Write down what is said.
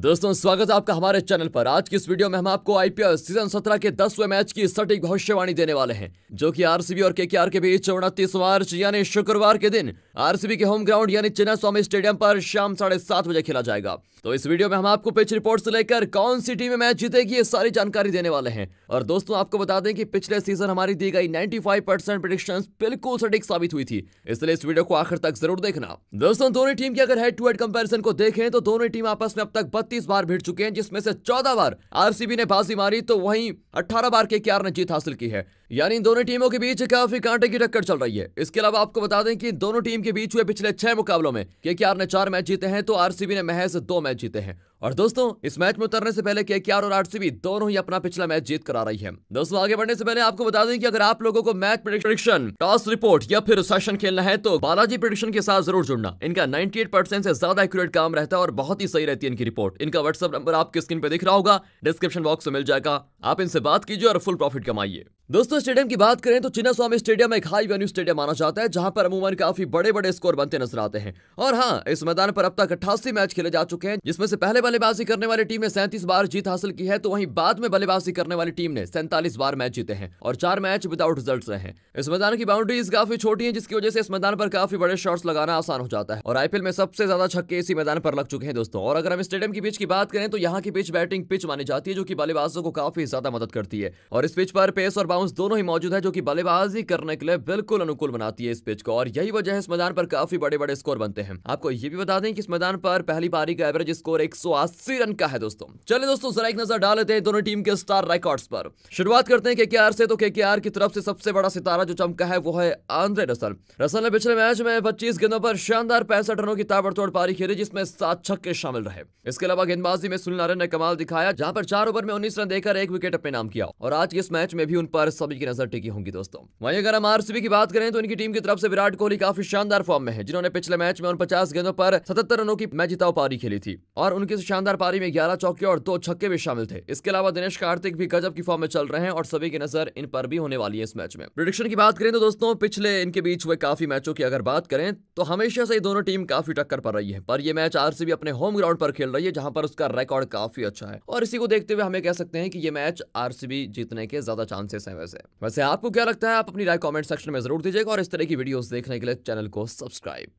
दोस्तों स्वागत है आपका हमारे चैनल पर आज की इस वीडियो में हम आपको आईपीएल सीजन 17 के दसवें मैच की सटीक भविष्यवाणी देने वाले हैं जो कि आरसीबी और केकेआर के बीच उनतीस मार्च यानी शुक्रवार के दिन आरसीबी के होम ग्राउंड यानी चिन्ना स्वामी स्टेडियम पर शाम साढ़े सात बजे खेला जाएगा तो इस वीडियो में हम आपको पिच रिपोर्ट से लेकर कौन सी टीम मैच जीतेगी ये सारी जानकारी देने वाले हैं और दोस्तों आपको बता दें कि पिछले सीजन हमारी दी गई 95 परसेंट प्रिडिक्शन बिल्कुल सटीक साबित हुई थी इसलिए इस वीडियो को आखिर तक जरूर देखना दोस्तों दोनों टीम की अगर हेड टू हेड कंपेरिजन को देखें तो दोनों टीम आपस में अब तक बत्तीस बार भिड़ चुके हैं जिसमें से चौदह बार आरसीबी ने बाजी मारी तो वहीं अठारह बार के क्यार ने जीत हासिल की है यानी दोनों टीमों के बीच काफी कांटे की टक्कर चल रही है इसके अलावा आपको बता दें कि दोनों टीम के बीच हुए पिछले छह मुकाबलों में के ने चार मैच जीते हैं तो आरसीबी ने महज दो मैच जीते हैं और दोस्तों इस मैच में उतरने से पहले के और आरसीबी दोनों ही अपना पिछला मैच जीत करा रही है दोस्तों आगे बढ़ने से पहले आपको बता दें कि अगर आप लोगों को मैच प्रिडिक्शन टॉस रिपोर्ट या फिर सेशन खेलना है तो बालाजी प्रिडिक्शन के साथ जरूर जुड़ना इनका नाइनटी से ज्यादा एक्यूरेट काम रहता है और बहुत ही सही रहती है इनकी रिपोर्ट इनका व्हाट्सअप नंबर आपकी स्क्रीन पर दिख रहा होगा डिस्क्रिप्शन बॉक्स में मिल जाएगा आप इनसे बात कीजिए और फुल प्रॉफिट कमाइए दोस्तों स्टेडियम की बात करें तो चिन्ना स्वामी स्टेडियम एक हाई वेन्यू स्टेडियम माना जाता है जहां पर अमूमन काफी बड़े बड़े स्कोर बनते नजर आते हैं और हाँ इस मैदान पर अब तक अट्ठासी मैच खेले जा चुके हैं जिसमें से पहले बल्लेबाजी करने वाली टीम ने सैंतीस बार जीत हासिल की है तो वहीं बाद में बल्लेबाजी करने वाली टीम ने सैंतालीस बार मैच जीते हैं और चार मैच विदाउट रिजल्ट रहे हैं इस मैदान की बाउंड्रीज काफी छोटी है जिसकी वजह से इस मैदान पर काफी बड़े शॉट्स लगाना आसान हो जाता है और आईपीएल में सबसे ज्यादा छक्के इसी मैदान पर लग चुके हैं दोस्तों और अगर हम स्टेडियम की पिच की बात करें तो यहाँ की पिच बैटिंग पिच मानी जाती है जो की बल्लेबाजों को काफी ज्यादा मदद करती है और इस पिच पर पेस और बाउंस दोनों ही मौजूद है जो कि बल्लेबाजी करने के लिए बिल्कुल अनुकूल बनाती है इस पिच को और यही वजह है इस मैदान पर काफी बड़े बड़े स्कोर बनते हैं आपको ये भी बता दें कि इस मैदान पर पहली पारी का एवरेज स्कोर एक रन का है दोस्तों चले दोस्तों जरा एक नजर डाल लेते हैं दोनों टीम के स्टार रिकॉर्ड पर शुरुआत करते हैं के से तो के की तरफ से सबसे बड़ा सितारा जो चमका है वो है आंद्रे रसल रसल ने पिछले मैच में पच्चीस गेंदों पर शानदार पैंसठ रनों की ताबड़तोड़ पारी खेली जिसमें सात छक्के शामिल रहे इसके अलावा गेंदबाजी में सुनील नारायण ने कमाल दिखाया जहां पर चार ओवर में उन्नीस रन देकर एक विकेट अपने नाम किया और आज के इस मैच में भी उन पर पर सभी की नजर टिकी होंगी दोस्तों वहीं अगर हम आरसीबी की बात करें तो इनकी टीम की तरफ से विराट कोहली काफी शानदार फॉर्म में है जिन्होंने पिछले मैच में उन पचास गेंदों पर सतहत्तर रनों की मैच जिताओ पारी खेली थी और उनकी शानदार पारी में ग्यारह चौके और दो छक्के भी शामिल थे इसके अलावा दिनेश कार्तिक भी गजब की फॉर्म में चल रहे हैं और सभी की नजर इन पर भी होने वाली है इस मैच में प्रोडिक्शन की बात करें तो दोस्तों पिछले इनके बीच हुए काफी मैचों की अगर बात करें तो हमेशा से दोनों टीम काफी टक्कर पर रही है पर यह मैच आरसीबी अपने होम ग्राउंड पर खेल रही है जहां पर उसका रिकॉर्ड काफी अच्छा है और इसी को देखते हुए हमें कह सकते हैं कि यह मैच आरसीबी जीतने के ज्यादा चांसेस है वैसे वैसे आपको क्या लगता है आप अपनी राय कॉमेंट सेक्शन में जरूर दीजिएगा और इस तरह की वीडियोस देखने के लिए चैनल को सब्सक्राइब